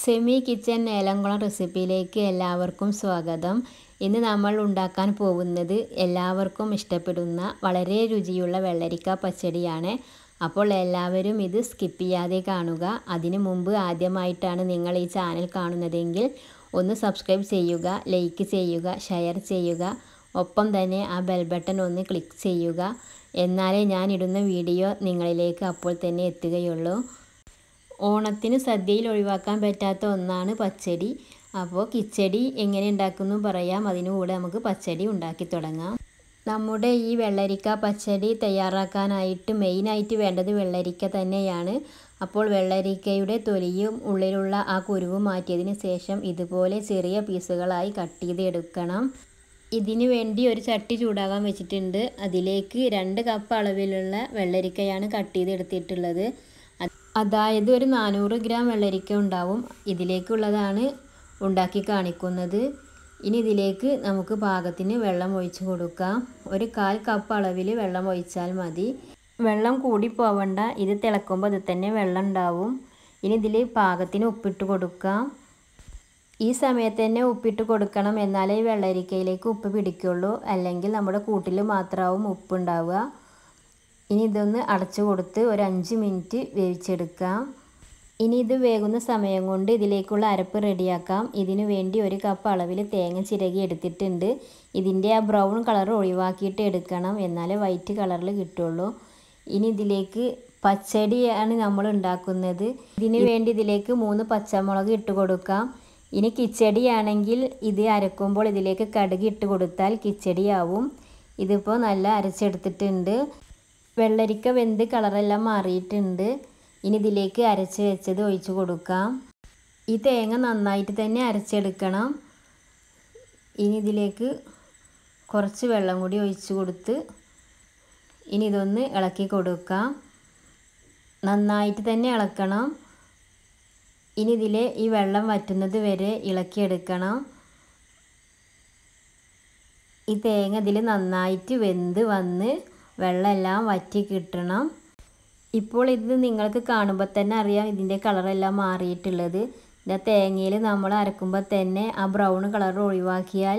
semi kitchen Elamkulam റെസിപ്പിയിലേക്ക് എല്ലാവർക്കും സ്വാഗതം ഇന്ന് നമ്മൾ ഉണ്ടാക്കാൻ പോകുന്നത് എല്ലാവർക്കും ഇഷ്ടപ്പെടുന്ന വളരെ രുചിയുള്ള വെള്ളരിക്ക പച്ചടിയാണ് അപ്പോൾ എല്ലാവരും ഇത് സ്കിപ്പ് ചെയ്യാതെ കാണുക അതിനു മുമ്പ് ആദ്യമായിട്ടാണ് നിങ്ങൾ ഈ ചാനൽ കാണുന്നതെങ്കിൽ ഒന്ന് സബ്സ്ക്രൈബ് ചെയ്യുക ലൈക്ക് ചെയ്യുക ഷെയർ ചെയ്യുക ഒപ്പം തന്നെ ആ ബെൽ ബട്ടൺ ഒന്ന് ക്ലിക്ക് ചെയ്യുക എന്നാലേ ഞാൻ ഇടുന്ന വീഡിയോ നിങ്ങളിലേക്ക് അപ്പോൾ തന്നെ എത്തുകയുള്ളൂ ഓണത്തിന് സദ്യയിൽ ഒഴിവാക്കാൻ പറ്റാത്ത ഒന്നാണ് പച്ചടി അപ്പോൾ കിച്ചടി എങ്ങനെ ഉണ്ടാക്കുന്നു പറയാം അതിനു കൂടെ നമുക്ക് പച്ചടി ഉണ്ടാക്കി തുടങ്ങാം നമ്മുടെ ഈ വെള്ളരിക്ക പച്ചടി തയ്യാറാക്കാനായിട്ട് മെയിനായിട്ട് വേണ്ടത് വെള്ളരിക്ക തന്നെയാണ് അപ്പോൾ വെള്ളരിക്കയുടെ തൊലിയും ഉള്ളിലുള്ള ആ കുരുവും മാറ്റിയതിന് ശേഷം ഇതുപോലെ ചെറിയ പീസുകളായി കട്ട് ചെയ്തെടുക്കണം ഇതിനു വേണ്ടി ഒരു ചട്ടി ചൂടാകാൻ വെച്ചിട്ടുണ്ട് അതിലേക്ക് രണ്ട് കപ്പ് അളവിലുള്ള വെള്ളരിക്കയാണ് കട്ട് ചെയ്തെടുത്തിട്ടുള്ളത് അതായത് ഒരു നാനൂറ് ഗ്രാം വെള്ളരിക്ക ഉണ്ടാവും ഇതിലേക്കുള്ളതാണ് ഉണ്ടാക്കി കാണിക്കുന്നത് ഇനി ഇതിലേക്ക് നമുക്ക് പാകത്തിന് വെള്ളം ഒഴിച്ച് കൊടുക്കാം ഒരു കാൽ കപ്പ് അളവിൽ വെള്ളം ഒഴിച്ചാൽ മതി വെള്ളം കൂടി പോവണ്ട ഇത് തിളക്കുമ്പോൾ അത് തന്നെ വെള്ളം ഉണ്ടാവും ഇനി ഇതിൽ പാകത്തിന് ഉപ്പിട്ട് കൊടുക്കാം ഈ സമയത്ത് തന്നെ ഉപ്പിട്ട് കൊടുക്കണം എന്നാലേ ഈ വെള്ളരിക്കയിലേക്ക് ഉപ്പ് പിടിക്കുള്ളൂ അല്ലെങ്കിൽ നമ്മുടെ കൂട്ടിൽ മാത്രമാവും ഉപ്പുണ്ടാവുക ഇനി ഇതൊന്ന് അടച്ചു കൊടുത്ത് ഒരു അഞ്ച് മിനിറ്റ് വേവിച്ചെടുക്കാം ഇനി ഇത് വേകുന്ന സമയം കൊണ്ട് ഇതിലേക്കുള്ള അരപ്പ് റെഡിയാക്കാം ഇതിനു വേണ്ടി ഒരു കപ്പ് അളവിൽ തേങ്ങ ചിരകി എടുത്തിട്ടുണ്ട് ഇതിൻ്റെ ആ ബ്രൗൺ കളർ ഒഴിവാക്കിയിട്ട് എടുക്കണം എന്നാലേ വൈറ്റ് കളറിൽ കിട്ടുള്ളൂ ഇനി ഇതിലേക്ക് പച്ചടിയാണ് നമ്മൾ ഉണ്ടാക്കുന്നത് ഇതിനു വേണ്ടി ഇതിലേക്ക് മൂന്ന് പച്ചമുളക് ഇട്ട് കൊടുക്കാം ഇനി കിച്ചടിയാണെങ്കിൽ ഇത് അരക്കുമ്പോൾ ഇതിലേക്ക് കടുക് ഇട്ട് കൊടുത്താൽ കിച്ചടിയാവും ഇതിപ്പോൾ നല്ല അരച്ചെടുത്തിട്ടുണ്ട് വെള്ളരിക്ക വെന്ത് കളറെല്ലാം മാറിയിട്ടുണ്ട് ഇനി ഇതിലേക്ക് അരച്ച് വെച്ചത് ഒഴിച്ച് കൊടുക്കാം ഈ തേങ്ങ നന്നായിട്ട് തന്നെ അരച്ചെടുക്കണം ഇനി ഇതിലേക്ക് കുറച്ച് വെള്ളം കൂടി ഒഴിച്ച് കൊടുത്ത് ഇനി ഇതൊന്ന് ഇളക്കി കൊടുക്കാം നന്നായിട്ട് തന്നെ ഇളക്കണം ഇനി ഇതിൽ ഈ വെള്ളം വറ്റുന്നത് വരെ ഇളക്കിയെടുക്കണം ഈ തേങ്ങ ഇതിൽ നന്നായിട്ട് വെന്ത് വന്ന് വെള്ളമെല്ലാം വറ്റി കിട്ടണം ഇപ്പോൾ ഇത് നിങ്ങൾക്ക് കാണുമ്പോൾ തന്നെ അറിയാം ഇതിൻ്റെ കളറെല്ലാം മാറിയിട്ടുള്ളത് ഇതാ തേങ്ങയിൽ നമ്മൾ അരക്കുമ്പോൾ തന്നെ ആ ബ്രൗൺ കളർ ഒഴിവാക്കിയാൽ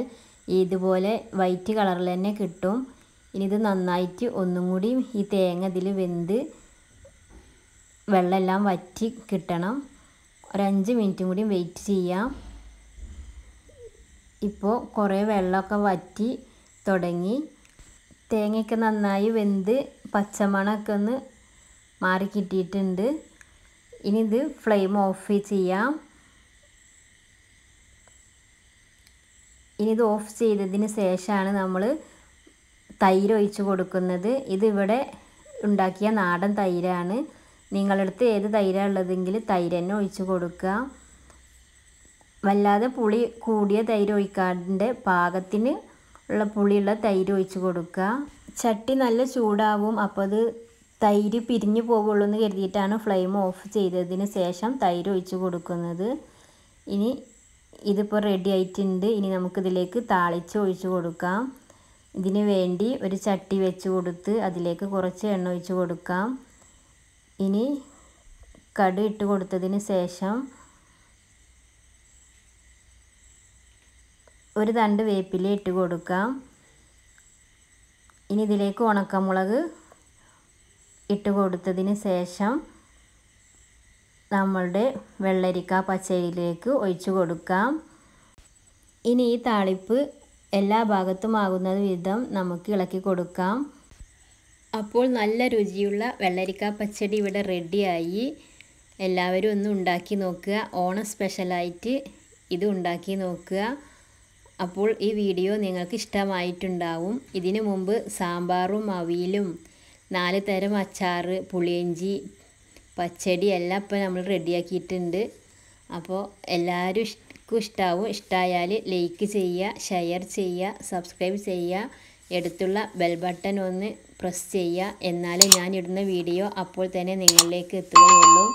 ഇതുപോലെ വൈറ്റ് കളറിൽ തന്നെ കിട്ടും ഇനി ഇത് നന്നായിട്ട് ഒന്നും കൂടി ഈ തേങ്ങ ഇതിൽ വെന്ത് വെള്ളമെല്ലാം വറ്റി കിട്ടണം ഒരഞ്ച് മിനിറ്റും കൂടി വെയിറ്റ് ചെയ്യാം ഇപ്പോൾ കുറേ വെള്ളമൊക്കെ വറ്റി തുടങ്ങി തേങ്ങയൊക്കെ നന്നായി വെന്ത് പച്ചമണമൊക്കെ ഒന്ന് മാറി കിട്ടിയിട്ടുണ്ട് ഇനി ഇത് ഫ്ലെയിം ഓഫ് ചെയ്യാം ഇനി ഇത് ഓഫ് ചെയ്തതിന് ശേഷമാണ് നമ്മൾ തൈര് ഒഴിച്ച് കൊടുക്കുന്നത് ഇതിവിടെ ഉണ്ടാക്കിയ നാടൻ തൈരാണ് നിങ്ങളടുത്ത് ഏത് തൈരാണ് ഉള്ളതെങ്കിൽ തൈര് തന്നെ ഒഴിച്ച് കൊടുക്കുക വല്ലാതെ പുളി കൂടിയ തൈര് ഒഴിക്കാണ്ട് പാകത്തിന് ഉള്ള പുളിയുള്ള തൈര് ഒഴിച്ച് കൊടുക്കുക ചട്ടി നല്ല ചൂടാവും അപ്പോൾ അത് തൈര് പിരിഞ്ഞു പോകുള്ളൂ എന്ന് കരുതിയിട്ടാണ് ഫ്ലെയിം ഓഫ് ചെയ്തതിന് ശേഷം തൈര് ഒഴിച്ച് കൊടുക്കുന്നത് ഇനി ഇതിപ്പോൾ റെഡി ആയിട്ടുണ്ട് ഇനി നമുക്കിതിലേക്ക് താളിച്ച് ഒഴിച്ച് കൊടുക്കാം ഇതിന് വേണ്ടി ഒരു ചട്ടി വെച്ച് കൊടുത്ത് അതിലേക്ക് കുറച്ച് എണ്ണ ഒഴിച്ച് കൊടുക്കാം ഇനി കടു ഇട്ട് കൊടുത്തതിന് ശേഷം ഒരു തണ്ട് വേപ്പില ഇട്ട് കൊടുക്കാം ഇനി ഇതിലേക്ക് ഉണക്കമുളക് ഇട്ട് കൊടുത്തതിന് ശേഷം നമ്മളുടെ വെള്ളരിക്ക പച്ചയിലേക്ക് ഒഴിച്ചു കൊടുക്കാം ഇനി ഈ താളിപ്പ് എല്ലാ ഭാഗത്തും ആകുന്ന വിധം നമുക്ക് ഇളക്കി കൊടുക്കാം അപ്പോൾ നല്ല രുചിയുള്ള വെള്ളരിക്ക പച്ചടി ഇവിടെ റെഡിയായി എല്ലാവരും ഒന്ന് ഉണ്ടാക്കി നോക്കുക ഓണ സ്പെഷ്യലായിട്ട് ഇത് ഉണ്ടാക്കി നോക്കുക അപ്പോൾ ഈ വീഡിയോ നിങ്ങൾക്ക് ഇഷ്ടമായിട്ടുണ്ടാവും ഇതിനു മുമ്പ് സാമ്പാറും അവിയലും നാല് തരം അച്ചാർ പുളിയഞ്ചി പച്ചടി എല്ലാം ഇപ്പോൾ നമ്മൾ റെഡിയാക്കിയിട്ടുണ്ട് അപ്പോൾ എല്ലാവരും ഇഷ്ടമാവും ഇഷ്ടമായാൽ ലൈക്ക് ചെയ്യുക ഷെയർ ചെയ്യുക സബ്സ്ക്രൈബ് ചെയ്യുക എടുത്തുള്ള ബെൽ ബട്ടൺ ഒന്ന് പ്രസ് ചെയ്യുക എന്നാലേ ഞാൻ ഇടുന്ന വീഡിയോ അപ്പോൾ തന്നെ നിങ്ങളിലേക്ക് എത്തുകയുള്ളൂ